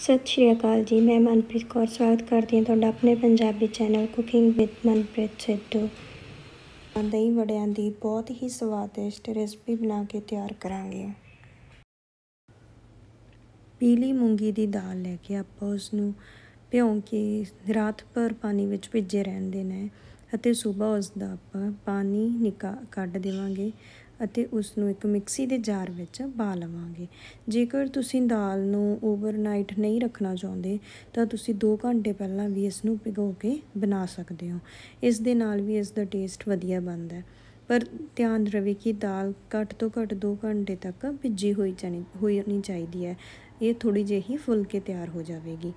ਸਤਿ ਸ਼੍ਰੀ ਅਕਾਲ ਜੀ ਮੈਂ ਮਨਪ੍ਰੀਤ ਕੌਰ ਸਵਾਗਤ ਕਰਦੀ ਹਾਂ ਤੁਹਾਡਾ ਆਪਣੇ Punjabi channel cooking with Manpreet Sidhu ਦਹੀਂ ਵੜਿਆਂ ਦੀ ਬਹੁਤ ਹੀ ਸਵਾਦਿਸ਼ਟ ਰੈਸਪੀ ਬਣਾ ਕੇ ਤਿਆਰ ਕਰਾਂਗੇ ਪੀਲੀ ਮੂੰਗੀ ਦੀ ਦਾਲ ਲੈ ਕੇ ਆਪਾਂ ਉਸ ਨੂੰ ਭਿਉਂ ਕੇ ਰਾਤ ਭਰ ਪਾਣੀ ਵਿੱਚ ਭਿੱਜੇ ਰਹਿਣ ਦੇਣਾ ਹੈ ਅਤੇ ਸਵੇਰ ਉਸ ਦਾ ਆਪਾਂ ਪਾਣੀ ਨਿਕਾ ਕੱਢ ਦੇਵਾਂਗੇ ਅਤੇ ਉਸ ਨੂੰ ਇੱਕ ਮਿਕਸੀ ਦੇ ਜਾਰ ਵਿੱਚ ਪਾ ਲਵਾਂਗੇ ਜੇਕਰ ਤੁਸੀਂ ਦਾਲ ਨੂੰ ਓਵਰਨਾਈਟ ਨਹੀਂ ਰੱਖਣਾ ਚਾਹੁੰਦੇ ਤਾਂ ਤੁਸੀਂ 2 ਘੰਟੇ ਪਹਿਲਾਂ ਵੀ ਇਸ ਨੂੰ ਭਿਗੋ ਕੇ ਬਣਾ ਸਕਦੇ ਹੋ ਇਸ ਦੇ ਨਾਲ ਵੀ ਇਸ ਦਾ ਟੇਸਟ ਵਧੀਆ ਬਣਦਾ ਹੈ ਪਰ ਧਿਆਨ ਰਵੇ ਕਿ ਦਾਲ ਘੱਟ ਤੋਂ ਘੱਟ 2 ਘੰਟੇ ਤੱਕ ਭਿੱਜੀ ਹੋਈ ਜਾਣੀ ਹੋਣੀ ਚਾਹੀਦੀ ਹੈ ਇਹ ਥੋੜੀ ਜਿਹੀ ਫੁੱਲ ਕੇ ਤਿਆਰ ਹੋ ਜਾਵੇਗੀ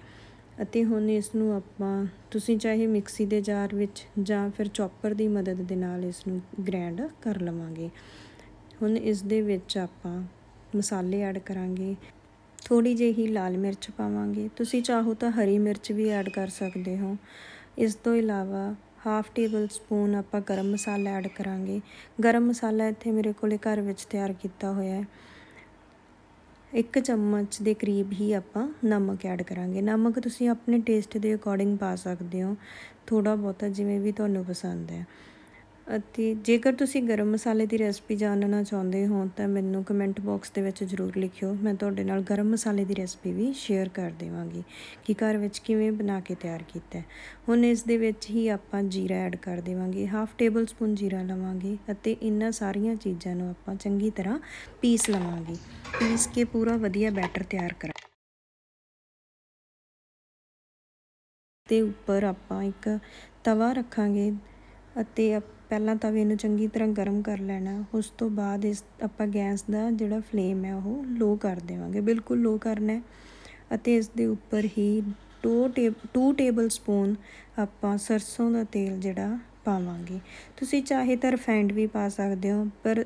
ਅਤੇ ਹੁਣ ਇਸ ਨੂੰ ਆਪਾਂ ਤੁਸੀਂ ਚਾਹੇ ਮਿਕਸੀ ਦੇ ਜਾਰ ਵਿੱਚ ਜਾਂ ਫਿਰ ਚੌਪਰ ਦੀ ਮਦਦ ਦੇ ਨਾਲ ਇਸ ਨੂੰ ਗ੍ਰੈਂਡ ਕਰ ਲਵਾਂਗੇ ਹੁਣ ਇਸ ਦੇ ਵਿੱਚ ਆਪਾਂ ਮਸਾਲੇ ਐਡ ਕਰਾਂਗੇ ਥੋੜੀ ਜਿਹੀ ਲਾਲ ਮਿਰਚ ਪਾਵਾਂਗੇ ਤੁਸੀਂ ਚਾਹੋ ਤਾਂ ਹਰੀ ਮਿਰਚ ਵੀ ਐਡ ਕਰ ਸਕਦੇ ਹੋ ਇਸ ਤੋਂ ਇਲਾਵਾ ਹਾਫ ਟੇਬਲ ਸਪੂਨ ਆਪਾਂ ਗਰਮ ਮਸਾਲਾ ਐਡ ਕਰਾਂਗੇ ਗਰਮ ਮਸਾਲਾ ਇੱਥੇ ਮੇਰੇ ਕੋਲੇ ਘਰ ਵਿੱਚ ਤਿਆਰ ਕੀਤਾ ਹੋਇਆ ਹੈ ਇੱਕ ਚਮਚ ਦੇ ਕਰੀਬ ਹੀ ਆਪਾਂ ਨਮਕ ਐਡ ਕਰਾਂਗੇ ਨਮਕ ਤੁਸੀਂ ਆਪਣੇ ਟੇਸਟ ਦੇ ਅਕੋਰਡਿੰਗ ਪਾ ਸਕਦੇ ਹੋ ਥੋੜਾ ਬਹੁਤਾ ਜਿਵੇਂ ਵੀ ਤੁਹਾਨੂੰ ਪਸੰਦ ਹੈ ਅਤੇ ਜੇਕਰ ਤੁਸੀਂ ਗਰਮ ਮਸਾਲੇ ਦੀ ਰੈਸਪੀ ਜਾਣਨਾ ਚਾਹੁੰਦੇ ਹੋ ਤਾਂ ਮੈਨੂੰ ਕਮੈਂਟ ਬਾਕਸ ਦੇ ਵਿੱਚ ਜ਼ਰੂਰ ਲਿਖਿਓ ਮੈਂ ਤੁਹਾਡੇ ਨਾਲ ਗਰਮ ਮਸਾਲੇ ਦੀ ਰੈਸਪੀ ਵੀ ਸ਼ੇਅਰ ਕਰ ਦੇਵਾਂਗੀ ਕਿ ਘਰ ਵਿੱਚ ਕਿਵੇਂ ਬਣਾ ਕੇ ਤਿਆਰ ਕੀਤਾ ਹੁਣ ਇਸ ਦੇ ਵਿੱਚ ਹੀ ਆਪਾਂ ਜੀਰਾ ਐਡ ਕਰ ਦੇਵਾਂਗੇ ਹਾਫ ਟੇਬਲ ਸਪੂਨ ਜੀਰਾ ਲਵਾਂਗੇ ਅਤੇ ਇਹਨਾਂ ਸਾਰੀਆਂ ਚੀਜ਼ਾਂ ਨੂੰ ਆਪਾਂ ਚੰਗੀ ਤਰ੍ਹਾਂ ਪੀਸ ਲਵਾਂਗੇ ਪੀਸ ਕੇ ਪੂਰਾ ਵਧੀਆ ਬੈਟਰ ਤਿਆਰ ਕਰਾਂਗੇ ਤੇ ਉੱਪਰ ਆਪਾਂ ਇੱਕ ਤਵਾ ਰੱਖਾਂਗੇ ਅਤੇ ਪਹਿਲਾਂ ਤਾਂ ਵੀ ਇਹਨੂੰ ਚੰਗੀ ਤਰ੍ਹਾਂ ਗਰਮ ਕਰ ਲੈਣਾ ਉਸ ਤੋਂ ਬਾਅਦ ਇਸ ਆਪਾਂ ਗੈਸ ਦਾ ਜਿਹੜਾ ਫਲੇਮ ਹੈ ਉਹ ਲੋ ਕਰ ਦੇਵਾਂਗੇ ਬਿਲਕੁਲ ਲੋ ਕਰਨਾ ਹੈ ਅਤੇ ਇਸ ਦੇ ਉੱਪਰ ਹੀ 2 2 ਟੇਬਲ ਸਪੂਨ ਆਪਾਂ ਸਰਸੋਂ ਦਾ ਤੇਲ ਜਿਹੜਾ ਪਾਵਾਂਗੇ ਤੁਸੀਂ ਚਾਹੇ ਤਾਂ ਰਫੈਂਡ ਵੀ ਪਾ ਸਕਦੇ ਹੋ ਪਰ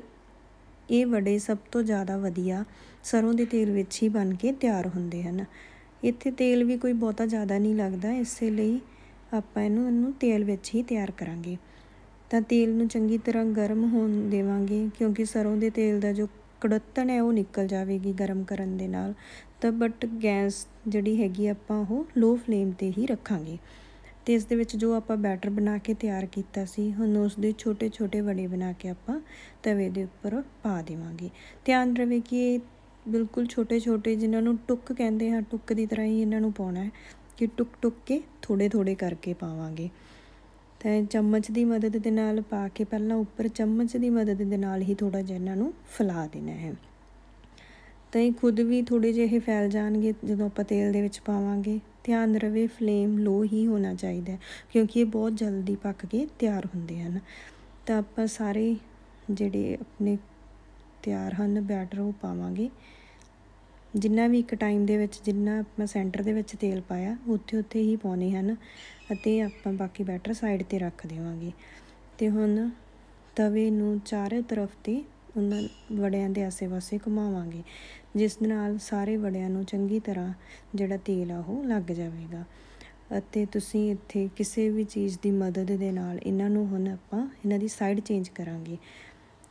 ਇਹ ਵੜੇ ਸਭ ਤੋਂ ਜ਼ਿਆਦਾ ਵਧੀਆ ਸਰੋਂ ਦੇ ਤੇਲ ਵਿੱਚ ਹੀ ਬਣ ਕੇ ਤਿਆਰ ਹੁੰਦੇ ਹਨ ਇੱਥੇ ਤੇਲ ਵੀ ਕੋਈ ਬਹੁਤਾ ਜ਼ਿਆਦਾ ਨਹੀਂ ਲੱਗਦਾ ਇਸੇ ਲਈ ਆਪਾਂ ਇਹਨੂੰ ਇਹਨੂੰ ਤੇਲ ਵਿੱਚ ਹੀ ਤਿਆਰ ਕਰਾਂਗੇ ਤਾਂ ਤੇਲ ਨੂੰ ਚੰਗੀ ਤਰ੍ਹਾਂ ਗਰਮ ਹੋਣ ਦੇਵਾਂਗੇ ਕਿਉਂਕਿ ਸਰੋਂ ਦੇ ਤੇਲ ਦਾ ਜੋ ਕੜੱਤਣ ਹੈ ਉਹ ਨਿਕਲ ਜਾਵੇਗੀ ਗਰਮ ਕਰਨ ਦੇ ਨਾਲ ਤਾਂ ਬਟ ਗੈਸ ਜਿਹੜੀ ਹੈਗੀ ਆਪਾਂ ਉਹ ਲੋ ਫਲੇਮ ਤੇ ਹੀ ਰੱਖਾਂਗੇ ਤੇ ਇਸ ਦੇ ਵਿੱਚ ਜੋ ਆਪਾਂ ਬੈਟਰ ਬਣਾ ਕੇ ਤਿਆਰ ਕੀਤਾ ਸੀ ਹੁਣ ਉਸ ਦੇ ਛੋਟੇ-ਛੋਟੇ ਵੜੇ ਬਣਾ ਕੇ ਆਪਾਂ ਤਵੇ ਦੇ ਉੱਪਰ ਪਾ ਦੇਵਾਂਗੇ ਧਿਆਨ ਰਵੇ ਕਿ ਇਹ ਬਿਲਕੁਲ ਛੋਟੇ-ਛੋਟੇ ਜਿਨ੍ਹਾਂ ਨੂੰ ਟੁੱਕ ਕਹਿੰਦੇ ਹਾਂ ਟੁੱਕ ਦੀ ਤਰ੍ਹਾਂ ਹੀ ਇਹਨਾਂ ਨੂੰ ਪਾਉਣਾ ਹੈ ਕਿ ਟੁੱਕ-ਟੁੱਕ ਕੇ ਥੋੜੇ-ਥੋੜੇ ਕਰਕੇ ਪਾਵਾਂਗੇ ਚਮਚ ਦੀ ਮਦਦ ਦੇ ਨਾਲ ਪਾ ਕੇ ਪਹਿਲਾਂ ਉੱਪਰ ਚਮਚ ਦੀ ਮਦਦ ਦੇ ਨਾਲ ਹੀ ਥੋੜਾ ਜਿਹਾ ਇਹਨਾਂ ਨੂੰ ਫਲਾ ਦੇਣਾ ਹੈ ਤਾਂ ਇਹ ਖੁਦ ਵੀ ਥੋੜੇ ਜਿਹੇ ਫੈਲ ਜਾਣਗੇ ਜਦੋਂ ਆਪਾਂ ਤੇਲ ਦੇ ਵਿੱਚ ਪਾਵਾਂਗੇ ਧਿਆਨ ਰਵੇ ਫਲੇਮ ਲੋ ਹੀ ਹੋਣਾ ਚਾਹੀਦਾ ਕਿਉਂਕਿ ਇਹ ਬਹੁਤ ਜਲਦੀ ਪੱਕ ਕੇ ਤਿਆਰ ਹੁੰਦੇ ਹਨ ਤਾਂ ਆਪਾਂ ਸਾਰੇ ਜਿਹੜੇ ਆਪਣੇ ਤਿਆਰ ਹਨ ਬੈਟਰ ਉਹ ਪਾਵਾਂਗੇ ਜਿੰਨਾ ਵੀ ਇੱਕ ਟਾਈਮ ਦੇ ਵਿੱਚ ਜਿੰਨਾ ਆਪਾਂ ਸੈਂਟਰ ਦੇ ਵਿੱਚ ਤੇਲ ਪਾਇਆ ਉੱਥੇ ਉੱਥੇ ਹੀ ਪਾਉਣੇ ਹਨ ਅਤੇ ਆਪਾਂ ਬਾਕੀ ਬੈਟਰ ਸਾਈਡ ਤੇ ਰੱਖ ਦੇਵਾਂਗੇ ਤੇ ਹੁਣ ਤਵੇ ਨੂੰ ਚਾਰੇ ਤਰਫ ਤੇ ਉਹਨਾਂ ਵੜਿਆਂ ਦੇ ਆਸੇ-ਪਾਸੇ ਘੁਮਾਵਾਂਗੇ ਜਿਸ ਨਾਲ ਸਾਰੇ ਵੜਿਆਂ ਨੂੰ ਚੰਗੀ ਤਰ੍ਹਾਂ ਜਿਹੜਾ ਤੇਲ ਆ ਉਹ ਲੱਗ ਜਾਵੇਗਾ ਅਤੇ ਤੁਸੀਂ ਇੱਥੇ ਕਿਸੇ ਵੀ ਚੀਜ਼ ਦੀ ਮਦਦ ਦੇ ਨਾਲ ਇਹਨਾਂ ਨੂੰ ਹੁਣ ਆਪਾਂ ਇਹਨਾਂ ਦੀ ਸਾਈਡ ਚੇਂਜ ਕਰਾਂਗੇ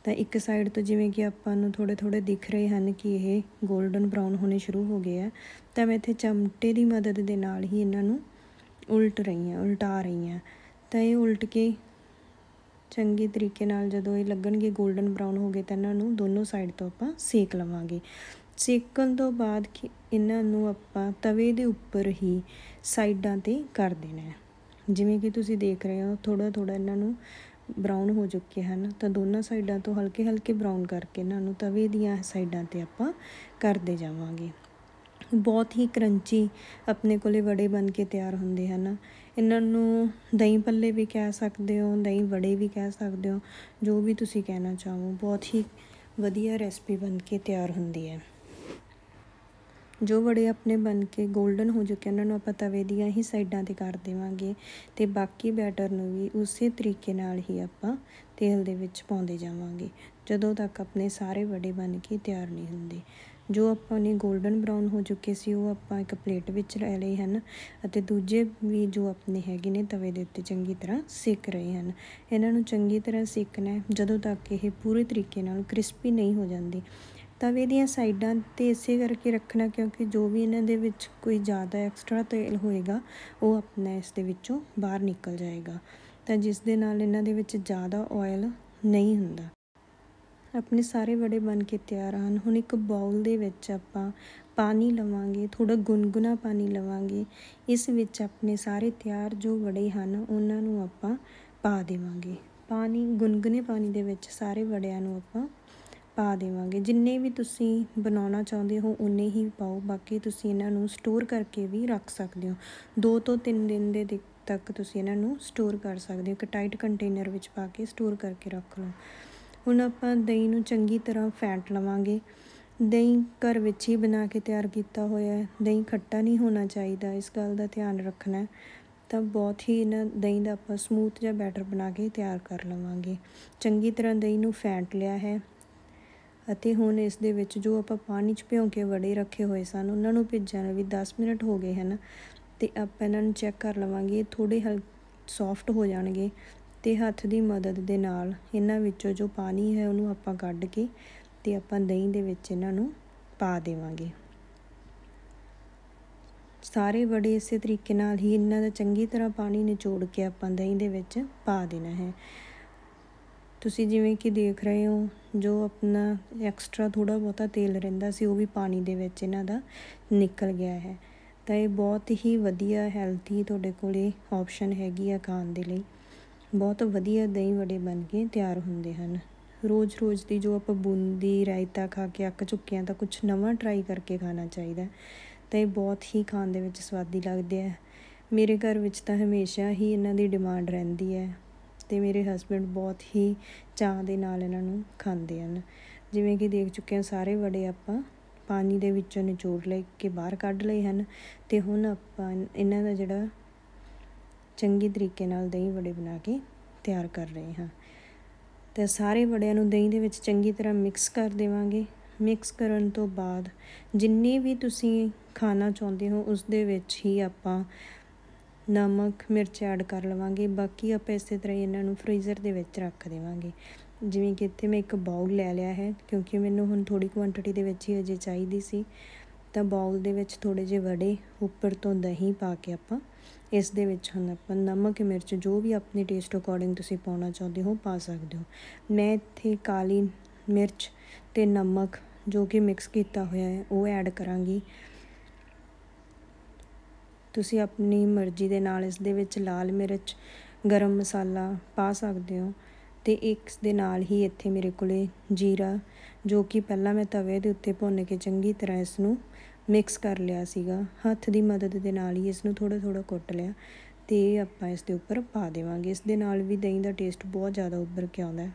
ਤਾਂ ਇੱਕ ਸਾਈਡ ਤੋਂ ਜਿਵੇਂ ਕਿ ਆਪਾਂ ਨੂੰ ਥੋੜੇ ਥੋੜੇ ਦਿਖ ਰਹੇ ਹਨ ਕਿ ਇਹ 골ਡਨ ਬ੍ਰਾਊਨ ਹੋਣੇ ਸ਼ੁਰੂ ਹੋ ਗਏ ਆ ਤਾਂ ਮੈਂ ਇੱਥੇ ਚਮਟੇ ਦੀ ਮਦਦ ਦੇ ਨਾਲ ਹੀ ਇਹਨਾਂ ਨੂੰ ਉਲਟ ਰਹੀ ਆ ਉਲਟਾ ਰਹੀ ਆ ਤਾਂ ਇਹ ਉਲਟ ਕੇ ਚੰਗੇ ਤਰੀਕੇ ਨਾਲ ਜਦੋਂ ਇਹ ਲੱਗਣਗੇ 골ਡਨ ਬ੍ਰਾਊਨ ਹੋ ਗਏ ਤਾਂ ਇਹਨਾਂ ਨੂੰ ਦੋਨੋਂ ਸਾਈਡ ਤੋਂ ਆਪਾਂ ਸੇਕ ਲਵਾਂਗੇ ਸੇਕਣ ਤੋਂ ਬਾਅਦ ਇਹਨਾਂ ਨੂੰ ਆਪਾਂ ਤਵੇ ਦੇ ਉੱਪਰ ਹੀ ਸਾਈਡਾਂ ਤੇ ਕਰ ਦੇਣਾ ਜਿਵੇਂ ਕਿ ਤੁਸੀਂ ਦੇਖ ਰਹੇ ਹੋ ਥੋੜਾ ਥੋੜਾ ਇਹਨਾਂ ਨੂੰ ਬਰਾਊਨ ਹੋ ਚੁੱਕੇ ਹਨ ਤਾਂ ਦੋਨਾਂ ਸਾਈਡਾਂ ਤੋਂ ਹਲਕੇ ਹਲਕੇ ਬਰਾਊਨ ਕਰਕੇ ਇਹਨਾਂ ਨੂੰ ਤਵੇ ਦੀਆਂ ਸਾਈਡਾਂ ਤੇ ਆਪਾਂ ਕਰਦੇ ਜਾਵਾਂਗੇ ਬਹੁਤ ਹੀ ਕਰੰਚੀ ਆਪਣੇ ਕੋਲੇ ਵੜੇ ਬਣ ਕੇ ਤਿਆਰ ਹੁੰਦੇ ਹਨ ਇਹਨਾਂ ਨੂੰ ਦਹੀਂ ਪੱਲੇ ਵੀ ਕਹਿ ਸਕਦੇ ਹੋ ਦਹੀਂ ਵੜੇ ਵੀ ਕਹਿ ਸਕਦੇ ਹੋ ਜੋ ਵੀ ਤੁਸੀਂ ਕਹਿਣਾ ਚਾਹੋ ਬਹੁਤ ਹੀ ਵਧੀਆ ਰੈਸਪੀ ਬਣ ਕੇ ਤਿਆਰ ਹੁੰਦੀ ਹੈ ਜੋ ਬੜੇ ਆਪਣੇ ਬਣ ਕੇ 골ਡਨ ਹੋ ਚੁੱਕੇ ਉਹਨਾਂ ਨੂੰ ਆਪਾਂ ਤਵੇ ਦੀਆਂ ਹੀ ਸਾਈਡਾਂ ਤੇ ਕਰ ਦੇਵਾਂਗੇ ਤੇ ਬਾਕੀ ਬੈਟਰ ਨੂੰ ਵੀ ਉਸੇ ਤਰੀਕੇ ਨਾਲ ਹੀ ਆਪਾਂ ਤੇਲ ਦੇ ਵਿੱਚ ਪਾਉਂਦੇ ਜਾਵਾਂਗੇ ਜਦੋਂ ਤੱਕ ਆਪਣੇ ਸਾਰੇ ਬੜੇ ਬਣ ਕੇ ਤਿਆਰ ਨਹੀਂ ਹੁੰਦੇ ਜੋ ਆਪਾਂ ਨੇ 골ਡਨ ਬ੍ਰਾਊਨ ਹੋ ਚੁੱਕੇ ਸੀ ਉਹ ਆਪਾਂ ਇੱਕ ਪਲੇਟ ਵਿੱਚ ਲੈ ਲਏ ਹਨ ਅਤੇ ਦੂਜੇ ਵੀ ਜੋ ਆਪਣੇ ਹੈਗੇ ਨੇ ਤਵੇ ਦੇ ਉੱਤੇ ਚੰਗੀ ਤਰ੍ਹਾਂ ਸਿੱਕ ਰਹੇ ਹਨ ਇਹਨਾਂ ਨੂੰ ਚੰਗੀ ਤਰ੍ਹਾਂ ਸੇਕਣਾ ਜਦੋਂ ਤੱਕ ਇਹ ਪੂਰੇ ਤਰੀਕੇ ਨਾਲ ਕ੍ਰਿਸਪੀ ਨਹੀਂ ਹੋ ਜਾਂਦੇ ਤਵੇ ਦੀਆਂ ਸਾਈਡਾਂ ਤੇ ਇਸੇ ਕਰਕੇ ਰੱਖਣਾ ਕਿਉਂਕਿ ਜੋ ਵੀ ਇਹਨਾਂ ਦੇ ਵਿੱਚ ਕੋਈ ਜ਼ਿਆਦਾ ਐਕਸਟਰਾ ਤੇਲ ਹੋਏਗਾ ਉਹ ਆਪਣਾ ਇਸ ਦੇ ਵਿੱਚੋਂ ਬਾਹਰ ਨਿਕਲ ਜਾਏਗਾ ਤਾਂ ਜਿਸ ਦੇ ਨਾਲ ਇਹਨਾਂ ਦੇ ਵਿੱਚ ਜ਼ਿਆਦਾ ਆਇਲ ਨਹੀਂ ਹੁੰਦਾ ਆਪਣੇ ਸਾਰੇ ਵੜੇ ਬਣ ਕੇ ਤਿਆਰ ਹਨ ਹੁਣ ਇੱਕ ਬਾਉਲ ਦੇ ਵਿੱਚ ਆਪਾਂ ਪਾਣੀ ਲਵਾਂਗੇ ਥੋੜਾ ਗੁੰਗੁਨਾ ਪਾਣੀ ਲਵਾਂਗੇ ਇਸ ਵਿੱਚ ਆਪਣੇ ਸਾਰੇ ਤਿਆਰ ਜੋ ਵੜੇ ਹਨ ਉਹਨਾਂ ਨੂੰ ਆਪਾਂ ਪਾ ਦੇਵਾਂਗੇ ਪਾਣੀ ਗੁੰਗਨੇ ਪਾਣੀ ਦੇ ਵਿੱਚ ਸਾਰੇ ਵੜਿਆਂ ਨੂੰ ਆਪਾਂ ਪਾ ਦੇਵਾਂਗੇ ਜਿੰਨੇ ਵੀ ਤੁਸੀਂ ਬਣਾਉਣਾ ਚਾਹੁੰਦੇ ਹੋ ਉਨੇ ਹੀ ਪਾਓ ਬਾਕੀ ਤੁਸੀਂ ਇਹਨਾਂ ਨੂੰ ਸਟੋਰ ਕਰਕੇ ਵੀ ਰੱਖ ਸਕਦੇ ਹੋ 2 ਤੋਂ 3 ਦਿਨ ਦੇ ਤੱਕ ਤੁਸੀਂ ਇਹਨਾਂ ਨੂੰ ਸਟੋਰ ਕਰ ਸਕਦੇ ਹੋ ਇੱਕ ਟਾਈਟ ਕੰਟੇਨਰ ਵਿੱਚ ਪਾ ਕੇ ਸਟੋਰ ਕਰਕੇ ਰੱਖ ਲਓ ਹੁਣ ਆਪਾਂ ਦਹੀਂ ਨੂੰ ਚੰਗੀ ਤਰ੍ਹਾਂ ਫੈਂਟ ਲਵਾਂਗੇ ਦਹੀਂ ਘਰ ਵਿੱਚ ਹੀ ਬਣਾ ਕੇ ਤਿਆਰ ਕੀਤਾ ਹੋਇਆ ਹੈ ਦਹੀਂ ਖੱਟਾ ਨਹੀਂ ਹੋਣਾ ਚਾਹੀਦਾ ਇਸ ਗੱਲ ਦਾ ਧਿਆਨ ਰੱਖਣਾ ਹੈ ਤਾਂ ਬਹੁਤ ਹੀ ਇਹਨਾਂ ਦਹੀਂ ਦਾ ਆਪਾਂ ਸਮੂਥ ਜਿਹਾ ਬੈਟਰ ਬਣਾ ਕੇ ਤਿਆਰ ਕਰ ਲਵਾਂਗੇ ਚੰਗੀ ਤਰ੍ਹਾਂ ਦਹੀਂ ਨੂੰ ਫੈਂਟ ਲਿਆ ਹੈ ਅਤੇ ਹੁਣ ਇਸ ਦੇ ਵਿੱਚ ਜੋ ਆਪਾਂ ਪਾਣੀ 'ਚ ਭਿਓ ਕੇ ਵੜੇ ਰੱਖੇ ਹੋਏ ਸਨ ਉਹਨਾਂ ਨੂੰ ਭਿੱਜਣ ਵੀ 10 ਮਿੰਟ ਹੋ ਗਏ ਹਨ ਤੇ ਆਪਾਂ ਇਹਨਾਂ ਨੂੰ ਚੈੱਕ ਕਰ ਲਵਾਂਗੇ ਥੋੜੇ ਹਲ ਸੌਫਟ ਹੋ ਜਾਣਗੇ ਤੇ ਹੱਥ ਦੀ ਮਦਦ ਦੇ ਨਾਲ ਇਹਨਾਂ ਵਿੱਚੋਂ ਜੋ ਪਾਣੀ ਹੈ ਉਹਨੂੰ ਆਪਾਂ ਕੱਢ ਕੇ ਤੇ ਆਪਾਂ ਦਹੀਂ ਦੇ ਵਿੱਚ ਇਹਨਾਂ ਨੂੰ ਪਾ ਦੇਵਾਂਗੇ ਸਾਰੇ ਵੜੇ ਇਸੇ ਤਰੀਕੇ ਨਾਲ ਹੀ ਇਹਨਾਂ ਦਾ ਚੰਗੀ ਤਰ੍ਹਾਂ ਪਾਣੀ ਨਿਚੋੜ ਕੇ ਆਪਾਂ ਦਹੀਂ ਦੇ ਵਿੱਚ ਪਾ ਦੇਣਾ ਹੈ ਤੁਸੀਂ ਜਿਵੇਂ ਕਿ ਦੇਖ ਰਹੇ ਹੋ ਜੋ ਆਪਣਾ ਐਕਸਟਰਾ ਥੋੜਾ ਬਹੁਤਾ ਤੇਲ ਰਹਿੰਦਾ ਸੀ ਉਹ ਵੀ ਪਾਣੀ ਦੇ ਵਿੱਚ ਇਹਨਾਂ ਦਾ ਨਿਕਲ ਗਿਆ ਹੈ ਤਾਂ ਇਹ ਬਹੁਤ ਹੀ ਵਧੀਆ ਹੈਲਥੀ ਤੁਹਾਡੇ ਕੋਲੇ ਆਪਸ਼ਨ ਹੈਗੀ ਆ ਖਾਣ ਦੇ ਲਈ ਬਹੁਤ ਵਧੀਆ ਦਹੀਂ ਵੜੇ ਬਣ ਕੇ ਤਿਆਰ ਹੁੰਦੇ ਹਨ ਰੋਜ਼-ਰੋਜ਼ ਦੀ ਜੋ ਆਪਾਂ ਬੁੰਦੀ ਰਾਇਤਾ ਖਾ ਕੇ ਅੱਕ ਚੁੱਕੇ ਆ ਤਾਂ ਕੁਝ ਨਵਾਂ ਟਰਾਈ ਕਰਕੇ ਖਾਣਾ ਚਾਹੀਦਾ ਤਾਂ ਇਹ ਬਹੁਤ ਹੀ ਖਾਣ ਦੇ ਵਿੱਚ ਸਵਾਦੀ ਲੱਗਦੇ ਆ ਮੇਰੇ ਘਰ ਵਿੱਚ ਤਾਂ ਹਮੇਸ਼ਾ ਹੀ ਇਹਨਾਂ ਦੀ ਡਿਮਾਂਡ ਰਹਿੰਦੀ ਹੈ ਤੇ ਮੇਰੇ ਹਸਬੰਡ ਬਹੁਤ ਹੀ ਚਾਹ ਦੇ ਨਾਲ ਇਹਨਾਂ ਨੂੰ ਖਾਂਦੇ ਹਨ ਜਿਵੇਂ ਕਿ ਦੇਖ ਚੁੱਕੇ ਹਾਂ ਸਾਰੇ ਵੜੇ ਆਪਾਂ ਪਾਣੀ ਦੇ ਵਿੱਚੋਂ ਨਿਚੋੜ ਲੈ ਕੇ ਬਾਹਰ ਕੱਢ ਲਏ ਹਨ ਤੇ ਹੁਣ ਆਪਾਂ ਇਹਨਾਂ ਦਾ ਜਿਹੜਾ ਚੰਗੀ ਤਰੀਕੇ ਨਾਲ ਦਹੀਂ ਵੜੇ ਬਣਾ ਕੇ ਤਿਆਰ ਕਰ ਰਹੇ ਹਾਂ ਤੇ ਸਾਰੇ ਵੜਿਆਂ ਨੂੰ ਦਹੀਂ ਦੇ ਵਿੱਚ ਚੰਗੀ ਤਰ੍ਹਾਂ ਮਿਕਸ ਕਰ ਦੇਵਾਂਗੇ ਮਿਕਸ ਕਰਨ ਤੋਂ ਬਾਅਦ ਜਿੰਨੇ ਵੀ ਤੁਸੀਂ ਖਾਣਾ ਚਾਹੁੰਦੇ ਹੋ ਉਸ ਦੇ ਵਿੱਚ ਹੀ ਆਪਾਂ ਨਮਕ ਮਿਰਚ ਐਡ ਕਰ ਲਵਾਂਗੇ ਬਾਕੀ ਆਪਾਂ ਇਸੇ ਤਰ੍ਹਾਂ ਇਹਨਾਂ ਨੂੰ ਫ੍ਰੀਜ਼ਰ ਦੇ ਵਿੱਚ ਰੱਖ ਦੇਵਾਂਗੇ ਜਿਵੇਂ ਕਿ ਇੱਥੇ ਮੈਂ ਇੱਕ ਬਾਉਲ ਲੈ ਲਿਆ ਹੈ ਕਿਉਂਕਿ ਮੈਨੂੰ ਹੁਣ ਥੋੜੀ ਕੁਆਂਟੀਟੀ ਦੇ ਵਿੱਚ ਹੀ ਅਜੇ ਚਾਹੀਦੀ ਸੀ ਤਾਂ ਬਾਉਲ ਦੇ ਵਿੱਚ ਥੋੜੇ ਜਿਹੇ ਵੜੇ ਉੱਪਰ ਤੋਂ ਦਹੀਂ ਪਾ ਕੇ ਆਪਾਂ ਇਸ ਦੇ ਵਿੱਚ ਹੁਣ ਆਪਾਂ ਨਮਕ ਮਿਰਚ ਜੋ ਵੀ ਆਪਣੇ ਟੇਸਟ ਅਕੋਰਡਿੰਗ ਤੁਸੀਂ ਪਾਉਣਾ ਚਾਹੁੰਦੇ ਹੋ ਪਾ ਸਕਦੇ ਹੋ ਮੈਂ ਇੱਥੇ ਕਾਲੀ ਮਿਰਚ ਤੇ ਨਮਕ ਜੋ ਕਿ ਮਿਕਸ ਕੀਤਾ ਹੋਇਆ ਹੈ ਉਹ ਐਡ ਕਰਾਂਗੀ ਤੁਸੀਂ ਆਪਣੀ ਮਰਜ਼ੀ ਦੇ ਨਾਲ ਇਸ ਦੇ ਵਿੱਚ ਲਾਲ ਮਿਰਚ ਗਰਮ ਮਸਾਲਾ ਪਾ ਸਕਦੇ ਹੋ ਤੇ ਇੱਕ ਦੇ ਨਾਲ ਹੀ ਇੱਥੇ ਮੇਰੇ ਕੋਲੇ ਜੀਰਾ ਜੋ ਕਿ ਪਹਿਲਾਂ ਮੈਂ ਤਵੇ ਦੇ ਉੱਤੇ ਭੁੰਨ ਕੇ ਚੰਗੀ ਤਰ੍ਹਾਂ ਇਸ ਨੂੰ ਮਿਕਸ ਕਰ ਲਿਆ ਸੀਗਾ ਹੱਥ ਦੀ ਮਦਦ ਦੇ ਨਾਲ ਹੀ ਇਸ ਨੂੰ ਥੋੜਾ ਥੋੜਾ ਕੁੱਟ ਲਿਆ ਤੇ ਆਪਾਂ ਇਸ ਦੇ ਉੱਪਰ ਪਾ ਦੇਵਾਂਗੇ ਇਸ ਦੇ ਨਾਲ ਵੀ ਦਹੀਂ ਦਾ ਟੇਸਟ ਬਹੁਤ ਜ਼ਿਆਦਾ ਉੱਭਰ ਕੇ ਆਉਂਦਾ ਹੈ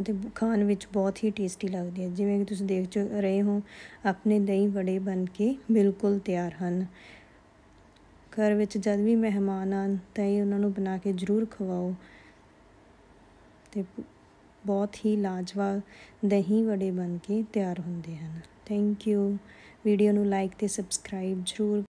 ਅਤੇ ਖਾਣ ਵਿੱਚ ਬਹੁਤ ਹੀ ਟੇਸਟੀ ਲੱਗਦੀ ਹੈ ਜਿਵੇਂ ਕਿ ਤੁਸੀਂ ਦੇਖ ਰਹੇ ਹੋ ਆਪਣੇ ਦਹੀਂ ਬੜੇ ਬਣ ਕੇ ਬਿਲਕੁਲ ਤਿਆਰ ਹਨ ਘਰ ਵਿੱਚ ਜਦ ਵੀ ਮਹਿਮਾਨ ਆਣ ਤਾਂ ਇਹ ਉਹਨਾਂ ਨੂੰ ਬਣਾ ਕੇ ਜ਼ਰੂਰ ਖਵਾਓ ਤੇ ਬਹੁਤ ਹੀ ਲਾਜਵਾਬ ਦਹੀਂ ਵੜੇ ਬਣ ਕੇ ਤਿਆਰ ਹੁੰਦੇ ਹਨ ਥੈਂਕ ਯੂ ਵੀਡੀਓ ਨੂੰ ਲਾਈਕ ਤੇ ਸਬਸਕ੍ਰਾਈਬ ਜ਼ਰੂਰ